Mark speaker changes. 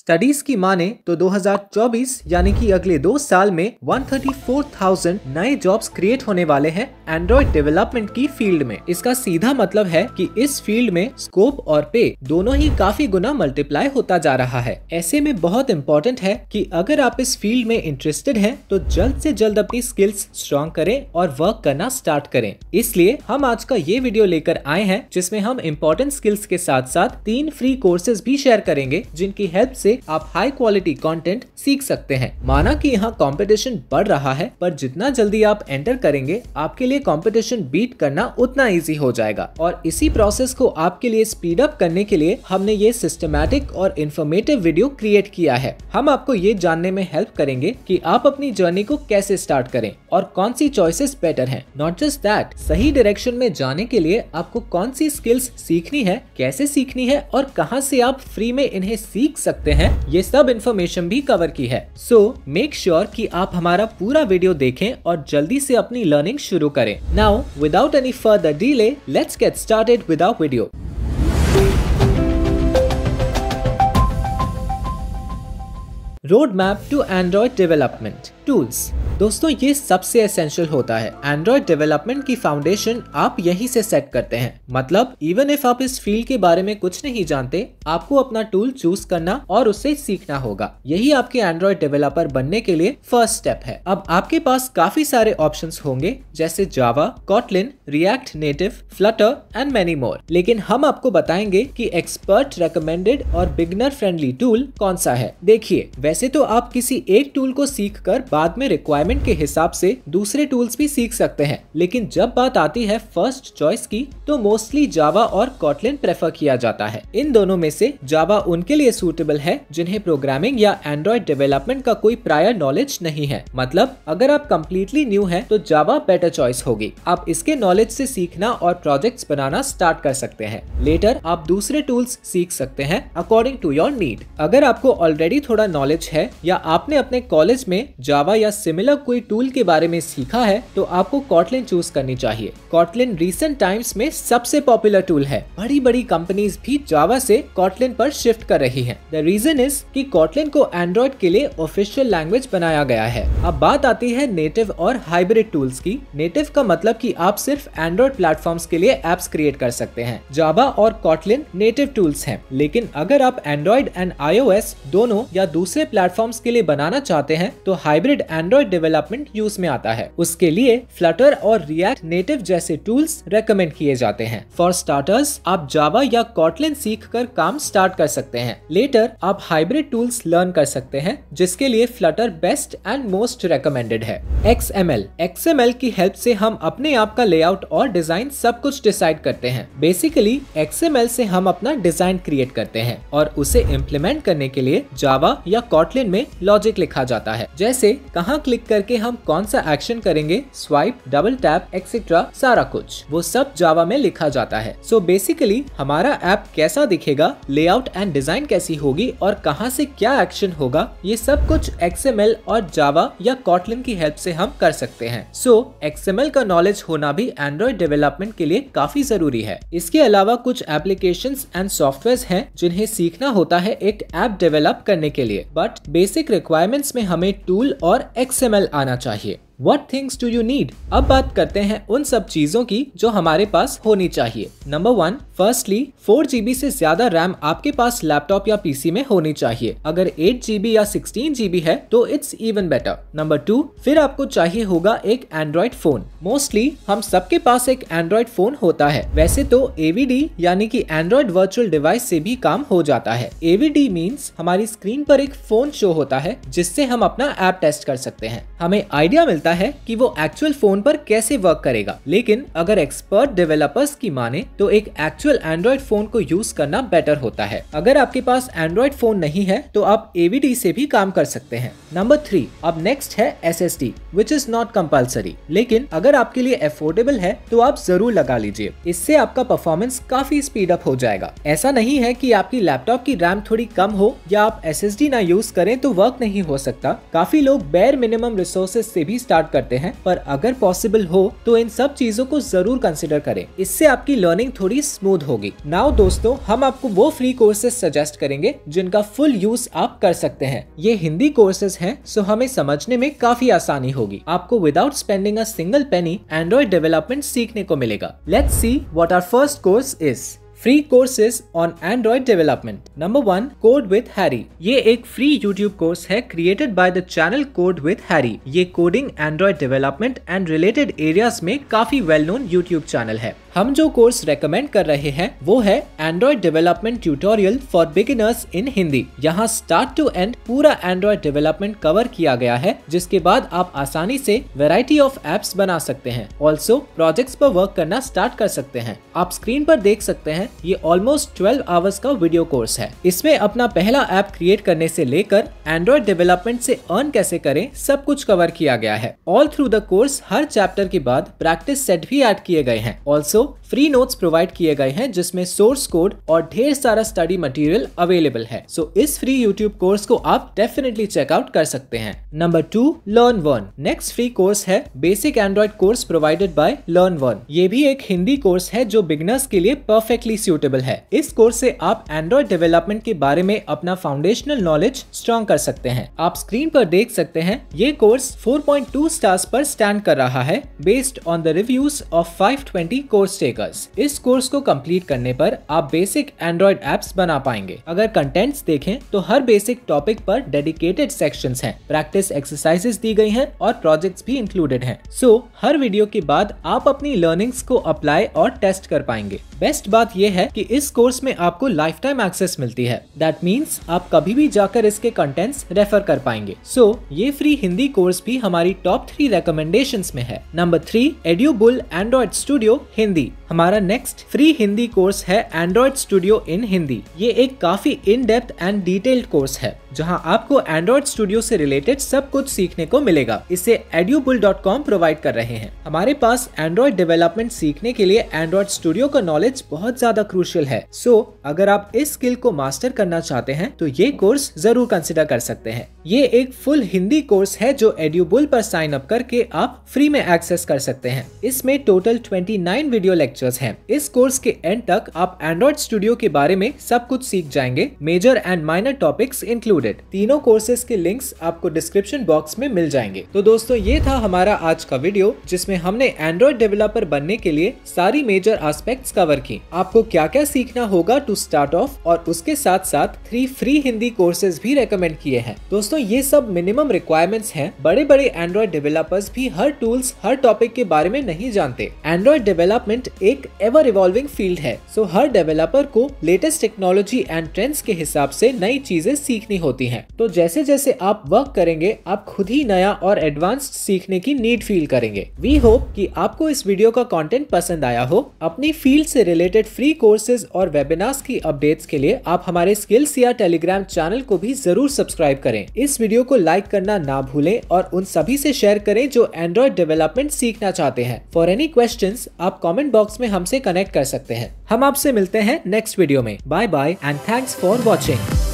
Speaker 1: Studies की माने तो 2024 यानी कि अगले दो साल में 134,000 नए जॉब्स क्रिएट होने वाले हैं एंड्रॉइड डेवलपमेंट की फील्ड में इसका सीधा मतलब है कि इस फील्ड में स्कोप और पे दोनों ही काफी गुना मल्टीप्लाई होता जा रहा है ऐसे में बहुत इम्पोर्टेंट है कि अगर आप इस फील्ड में इंटरेस्टेड हैं तो जल्द ऐसी जल्द अपनी स्किल्स स्ट्रॉन्ग करें और वर्क करना स्टार्ट करें इसलिए हम आज का ये वीडियो लेकर आए हैं जिसमे हम इम्पोर्टेंट स्किल्स के साथ साथ तीन फ्री कोर्सेज भी शेयर करेंगे जिनकी हेल्प ऐसी से आप हाई क्वालिटी कंटेंट सीख सकते हैं माना कि यहाँ कंपटीशन बढ़ रहा है पर जितना जल्दी आप एंटर करेंगे आपके लिए कंपटीशन बीट करना उतना इजी हो जाएगा और इसी प्रोसेस को आपके लिए स्पीड अप करने के लिए हमने ये सिस्टमेटिक और इन्फॉर्मेटिव वीडियो क्रिएट किया है हम आपको ये जानने में हेल्प करेंगे की आप अपनी जर्नी को कैसे स्टार्ट करें और कौन सी चॉइसेस बेटर है नॉट जस्ट दैट सही डायरेक्शन में जाने के लिए आपको कौन सी स्किल्स सीखनी है कैसे सीखनी है और कहाँ से आप फ्री में इन्हें सीख सकते हैं है ये सब इन्फॉर्मेशन भी कवर की है सो मेक श्योर की आप हमारा पूरा वीडियो देखें और जल्दी से अपनी लर्निंग शुरू करें now without any further delay let's get started without video road map to Android development tools दोस्तों ये सबसे एसेंशियल होता है एंड्रॉयड डेवलपमेंट की फाउंडेशन आप यहीं से सेट करते हैं मतलब इवन इफ आप इस फील्ड के बारे में कुछ नहीं जानते आपको अपना टूल चूज करना और उसे सीखना होगा यही आपके एंड्रॉयड डेवलपर बनने के लिए फर्स्ट स्टेप है अब आपके पास काफी सारे ऑप्शन होंगे जैसे Java Kotlin React Native Flutter and many more लेकिन हम आपको बताएंगे की एक्सपर्ट रिकमेंडेड और बिगनर फ्रेंडली टूल कौन सा है देखिए वैसे वैसे तो आप किसी एक टूल को सीख कर बाद में रिक्वायरमेंट के हिसाब से दूसरे टूल्स भी सीख सकते हैं लेकिन जब बात आती है फर्स्ट चॉइस की तो मोस्टली जावा और कॉटलिन प्रेफर किया जाता है इन दोनों में से जावा उनके लिए सूटेबल है जिन्हें प्रोग्रामिंग या एंड्रॉइड डेवलपमेंट का कोई प्रायर नॉलेज नहीं है मतलब अगर आप कम्प्लीटली न्यू है तो जावा बेटर चॉइस होगी आप इसके नॉलेज ऐसी सीखना और प्रोजेक्ट बनाना स्टार्ट कर सकते हैं लेटर आप दूसरे टूल्स सीख सकते हैं अकॉर्डिंग टू योर नीड अगर आपको ऑलरेडी थोड़ा नॉलेज है या आपने अपने कॉलेज में जावा या सिमिलर कोई टूल के बारे में सीखा है तो आपको कॉटलिन चूज करनी चाहिए कॉटलिन रिसेंट टाइम्स में सबसे पॉपुलर टूल है बड़ी बड़ी कंपनीज भी जावा से कॉटलिन पर शिफ्ट कर रही है द रीजन इज की कॉटलिन को एंड्रॉइड के लिए ऑफिशियल लैंग्वेज बनाया गया है अब बात आती है नेटिव और हाइब्रिड टूल्स की नेटिव का मतलब की आप सिर्फ एंड्रॉइड प्लेटफॉर्म के लिए एप्स क्रिएट कर सकते हैं जावा और कॉटलिन नेटिव टूल्स है लेकिन अगर आप एंड्रॉइड एंड आईओ दोनों या दूसरे प्लेटफॉर्म्स के लिए बनाना चाहते हैं तो हाइब्रिड एंड्रॉइड डेवलपमेंट यूज में आता है उसके लिए फ्लटर और रिएक्ट नेटिव जैसे टूल्स रेकमेंड किए जाते हैं फॉर स्टार्टर्स आप जावा या कॉटलिन सीख कर काम स्टार्ट कर सकते हैं लेटर आप हाइब्रिड टूल्स लर्न कर सकते हैं जिसके लिए Flutter best and most recommended है X M L X M L की हेल्प से हम अपने आप का लेआउट और डिजाइन सब कुछ डिसाइड करते हैं बेसिकली एक्स एम एल से हम अपना डिजाइन क्रिएट करते हैं और उसे इम्प्लीमेंट करने के लिए जावा या कॉटलिन में लॉजिक लिखा जाता है जैसे कहाँ क्लिक करके हम कौन सा एक्शन करेंगे स्वाइप डबल टैप एक्सेट्रा सारा कुछ वो सब जावा में लिखा जाता है सो so बेसिकली हमारा ऐप कैसा दिखेगा लेआउट एंड डिजाइन कैसी होगी और कहाँ से क्या एक्शन होगा ये सब कुछ एक्सएमएल और जावा या कॉटलिन की हेल्प से हम कर सकते हैं सो so, एक्सएमएल का नॉलेज होना भी एंड्रॉइड डेवलपमेंट के लिए काफी जरूरी है इसके अलावा कुछ एप्लीकेशन एंड सॉफ्टवेयर है जिन्हें सीखना होता है एक ऐप डेवलप करने के लिए बट बट बेसिक रिक्वायरमेंट्स में हमें टूल और एक्सएमएल आना चाहिए what things do you need अब बात करते हैं उन सब चीजों की जो हमारे पास होनी चाहिए number one firstly four GB से ज्यादा रैम आपके पास लैपटॉप या पीसी में होनी चाहिए अगर एट जीबी या सिक्सटीन जीबी है तो it's even better number two फिर आपको चाहिए होगा एक एंड्रॉइड फोन मोस्टली हम सबके पास एक एंड्रॉइड फोन होता है वैसे तो एवीडी यानी कि एंड्रॉइड वर्चुअल डिवाइस से भी काम हो जाता है एवीडी मीन्स हमारी स्क्रीन पर एक फोन शो होता है जिससे हम अपना एप टेस्ट कर सकते हैं हमें आइडिया मिलता सकता है कि वो एक्चुअल फोन पर कैसे वर्क करेगा लेकिन अगर एक्सपर्ट डेवलपर्स की माने तो एक एक्चुअल एंड्रॉइड फोन को यूज करना बेटर होता है अगर आपके पास एंड्रॉइड फोन नहीं है तो आप एवीडी से भी काम कर सकते हैं नंबर थ्री अब नेक्स्ट है S S D which is not compulsory लेकिन अगर आपके लिए अफोर्डेबल है तो आप जरूर लगा लीजिए इससे आपका परफॉर्मेंस काफी स्पीड अप हो जाएगा ऐसा नहीं है की आपकी लैपटॉप की रैम थोड़ी कम हो या आप एस एस डी ना यूज करें तो वर्क नहीं हो सकता काफी लोग बेर मिनिमम रिसोर्सेज से भी स्टार्ट स्टार्ट करते हैं पर अगर पॉसिबल हो तो इन सब चीजों को जरूर कंसिडर करें इससे आपकी लर्निंग थोड़ी स्मूथ होगी नाउ दोस्तों हम आपको वो फ्री कोर्सेज सजेस्ट करेंगे जिनका फुल यूज आप कर सकते हैं ये हिंदी कोर्सेज हैं सो हमें समझने में काफी आसानी होगी आपको without spending a single penny Android development सीखने को मिलेगा let's see what are first course is free courses on Android development number one code with Harry ये एक फ्री यूट्यूब कोर्स है created by the channel code with Harry ये coding Android development and related areas में काफी well known YouTube channel है हम जो course recommend कर रहे हैं वो है Android development tutorial for beginners in Hindi यहाँ स्टार्ट टू एंड पूरा एंड्रॉइड डेवलपमेंट कवर किया गया है जिसके बाद आप आसानी से वेराइटी ऑफ एप्स बना सकते हैं ऑल्सो प्रोजेक्ट्स पर वर्क करना स्टार्ट कर सकते हैं आप स्क्रीन पर देख सकते हैं ये ऑलमोस्ट 12 आवर्स का वीडियो कोर्स है इसमें अपना पहला ऐप क्रिएट करने से लेकर एंड्रॉइड डेवलपमेंट से अर्न कैसे करें सब कुछ कवर किया गया है ऑल थ्रू द कोर्स हर चैप्टर के बाद प्रैक्टिस सेट भी ऐड किए गए हैं ऑल्सो फ्री नोट्स प्रोवाइड किए गए हैं जिसमें सोर्स कोड और ढेर सारा स्टडी मटेरियल अवेलेबल है सो so, इस फ्री यूट्यूब कोर्स को आप डेफिनेटली चेकआउट कर सकते हैं number two learn one next free course है basic Android course provided by learn one ये भी एक हिंदी कोर्स है जो बिगनर्स के लिए परफेक्टली सूटेबल है इस कोर्स से आप एंड्रॉइड डेवलपमेंट के बारे में अपना फाउंडेशनल नॉलेज स्ट्रॉन्ग कर सकते हैं आप स्क्रीन पर देख सकते हैं ये कोर्स 4.2 स्टार्स पर स्टैंड कर रहा है based on the reviews of 520 course takers इस कोर्स को कम्प्लीट करने पर आप बेसिक एंड्रॉइड एप्स बना पाएंगे अगर कंटेंट्स देखें तो हर बेसिक टॉपिक पर डेडिकेटेड सेक्शन है प्रैक्टिस एक्सरसाइजेस दी गई है और प्रोजेक्ट भी इंक्लूडेड है सो so, हर वीडियो के बाद आप अपनी लर्निंग्स को अप्लाई और टेस्ट कर पाएंगे बेस्ट बात यह है कि इस कोर्स में आपको लाइफ टाइम एक्सेस मिलती है दैट मीन्स आप कभी भी जाकर इसके कंटेंट्स रेफर कर पाएंगे सो so, ये फ्री हिंदी कोर्स भी हमारी टॉप थ्री रिकमेंडेशन में है नंबर थ्री एडियो बुल एंड्रॉइड स्टूडियो हिंदी हमारा नेक्स्ट फ्री हिंदी कोर्स है एंड्रॉइड स्टूडियो इन हिंदी ये एक काफी in depth and detailed course है जहाँ आपको एंड्रॉइड स्टूडियो से रिलेटेड सब कुछ सीखने को मिलेगा इसे edubull.com प्रोवाइड कर रहे हैं हमारे पास एंड्रॉइड डेवलपमेंट सीखने के लिए एंड्रॉयड स्टूडियो का नॉलेज बहुत ज्यादा क्रूशियल है सो so, अगर आप इस स्किल को मास्टर करना चाहते हैं तो ये कोर्स जरूर कंसिडर कर सकते हैं ये एक फुल हिंदी कोर्स है जो एड्यूबुल पर साइन अप करके आप फ्री में एक्सेस कर सकते हैं इसमें total nine video lecture lectures हैं इस कोर्स के एंड तक आप एंड्रॉइड स्टूडियो के बारे में सब कुछ सीख जाएंगे major and minor topics included तीनों कोर्सेज के लिंक्स आपको डिस्क्रिप्शन बॉक्स में मिल जाएंगे तो दोस्तों ये था हमारा आज का वीडियो जिसमे हमने एंड्रॉइड डेवलपर बनने के लिए सारी मेजर आस्पेक्ट कवर की आपको क्या क्या सीखना होगा टू स्टार्ट ऑफ और उसके साथ साथ थ्री फ्री हिंदी कोर्सेज भी रेकमेंड किए हैं दोस्तों ये सब मिनिमम रिक्वायरमेंट्स हैं बड़े बड़े एंड्रॉइड डेवलपर्स भी हर टूल्स हर टॉपिक के बारे में नहीं जानते एंड्रॉइड डेवलपमेंट एक एवर इवॉल्विंग फील्ड है सो हर डेवलपर को लेटेस्ट टेक्नोलॉजी एंड ट्रेंड्स के हिसाब से नई चीजें सीखनी होती हैं। तो जैसे जैसे आप वर्क करेंगे आप खुद ही नया और एडवांस्ड सीखने की नीड फील करेंगे वी होप कि आपको इस वीडियो का कंटेंट पसंद आया हो अपनी फील्ड से रिलेटेड फ्री कोर्सेज और वेबिनार्स की अपडेट्स के लिए आप हमारे स्किल्स या टेलीग्राम चैनल को भी जरूर सब्सक्राइब करें इस वीडियो को लाइक करना ना भूलें और उन सभी से शेयर करें जो एंड्रॉयड डेवलपमेंट सीखना चाहते हैं फॉर एनी क्वेश्चन आप कॉमेंट बॉक्स में हमसे कनेक्ट कर सकते हैं हम आपसे मिलते हैं नेक्स्ट वीडियो में bye bye and thanks for watching